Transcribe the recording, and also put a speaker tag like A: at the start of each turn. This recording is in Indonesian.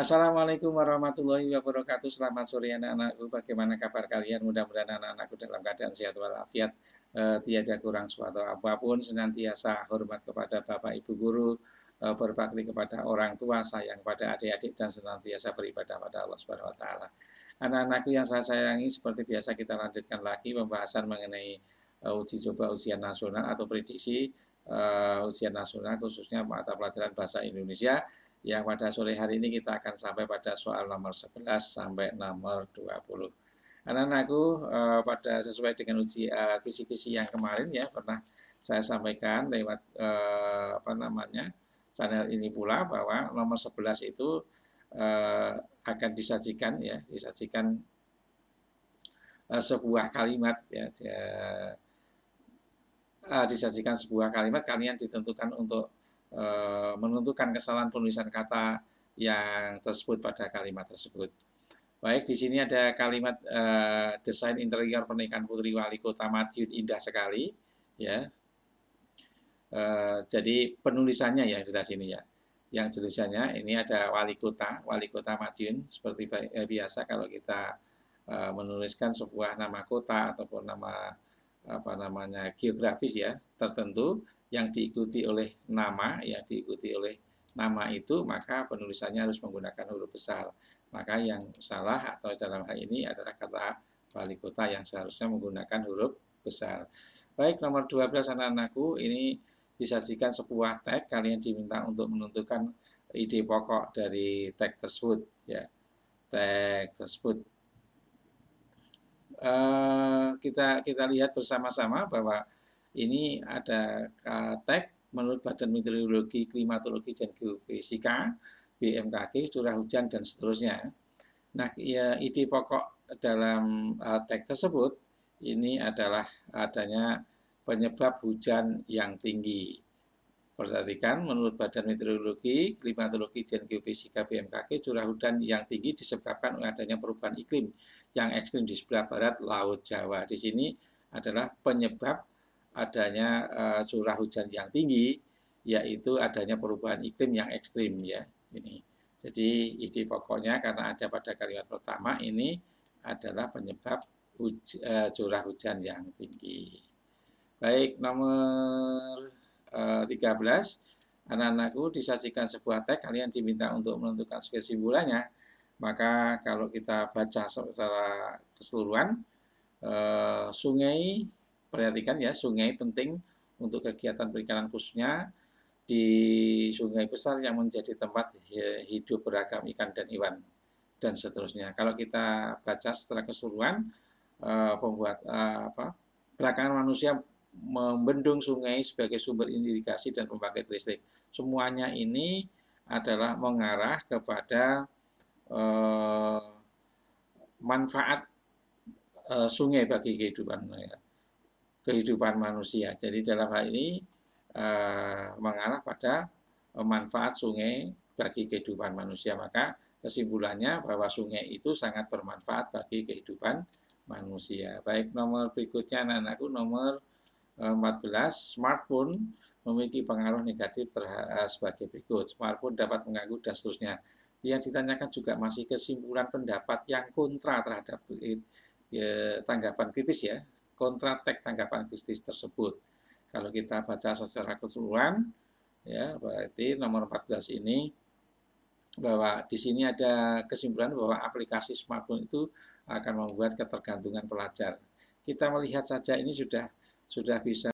A: Assalamualaikum warahmatullahi wabarakatuh. Selamat sore anak-anakku. Bagaimana kabar kalian? Mudah-mudahan anak-anakku dalam keadaan sehat walafiat, e, tiada kurang suatu apapun, senantiasa hormat kepada Bapak Ibu guru, e, berbakti kepada orang tua, sayang pada adik-adik dan senantiasa beribadah pada Allah Subhanahu wa taala. Anak-anakku yang saya sayangi, seperti biasa kita lanjutkan lagi pembahasan mengenai e, uji coba ujian nasional atau prediksi e, ujian nasional khususnya mata pelajaran bahasa Indonesia yang pada sore hari ini kita akan sampai pada soal nomor 11 sampai nomor 20. Anak-anakku eh, pada sesuai dengan uji eh, kisi-kisi eh, yang kemarin ya pernah saya sampaikan lewat eh, apa namanya channel ini pula bahwa nomor 11 itu eh, akan disajikan ya disajikan eh, sebuah kalimat ya dia, eh, disajikan sebuah kalimat kalian ditentukan untuk Eh, menentukan kesalahan penulisan kata yang tersebut pada kalimat tersebut. Baik, di sini ada kalimat uh, desain interior pernikahan putri wali kota Madiun indah sekali, ya. Uh, jadi penulisannya yang jelas ini ya. Yang jelasnya ini ada wali kota, wali kota Madiun seperti biasa kalau kita uh, menuliskan sebuah nama kota ataupun nama apa namanya geografis ya tertentu yang diikuti oleh nama yang diikuti oleh nama itu maka penulisannya harus menggunakan huruf besar maka yang salah atau dalam hal ini adalah kata wali kota yang seharusnya menggunakan huruf besar baik nomor 12 anak-anakku ini disajikan sebuah tag kalian diminta untuk menentukan ide pokok dari tag tersebut ya tag tersebut Eh, kita kita lihat bersama-sama bahwa ini ada eh, tag menurut Badan Meteorologi, Klimatologi dan Geofisika, BMKG, curah hujan dan seterusnya. Nah, ya, ide pokok dalam uh, tag tersebut ini adalah adanya penyebab hujan yang tinggi. Perhatikan, menurut Badan Meteorologi, Klimatologi, dan Geofisika BMKG, curah hujan yang tinggi disebabkan adanya perubahan iklim yang ekstrim di sebelah barat Laut Jawa. Di sini adalah penyebab adanya eh, curah hujan yang tinggi, yaitu adanya perubahan iklim yang ekstrim. ya. Ini. Jadi ide pokoknya karena ada pada kalimat pertama ini adalah penyebab eh, curah hujan yang tinggi. Baik, nomor 13 anak-anakku disajikan sebuah teks kalian diminta untuk menentukan spesies maka kalau kita baca secara keseluruhan eh, sungai perhatikan ya sungai penting untuk kegiatan perikanan khususnya di sungai besar yang menjadi tempat hidup beragam ikan dan iwan dan seterusnya. Kalau kita baca secara keseluruhan eh, pembuat eh, apa gerakan manusia membendung sungai sebagai sumber irigasi dan pembangkit listrik. Semuanya ini adalah mengarah kepada eh, manfaat eh, sungai bagi kehidupan kehidupan manusia. Jadi dalam hal ini eh, mengarah pada manfaat sungai bagi kehidupan manusia. Maka kesimpulannya bahwa sungai itu sangat bermanfaat bagi kehidupan manusia. Baik nomor berikutnya anak-anakku nomor 14, smartphone memiliki pengaruh negatif terhadap eh, sebagai berikut. Smartphone dapat mengganggu dan seterusnya. Yang ditanyakan juga masih kesimpulan pendapat yang kontra terhadap ya, tanggapan kritis ya, kontra teks tanggapan kritis tersebut. Kalau kita baca secara keseluruhan, ya berarti nomor 14 ini bahwa di sini ada kesimpulan bahwa aplikasi smartphone itu akan membuat ketergantungan pelajar. Kita melihat saja ini sudah sudah bisa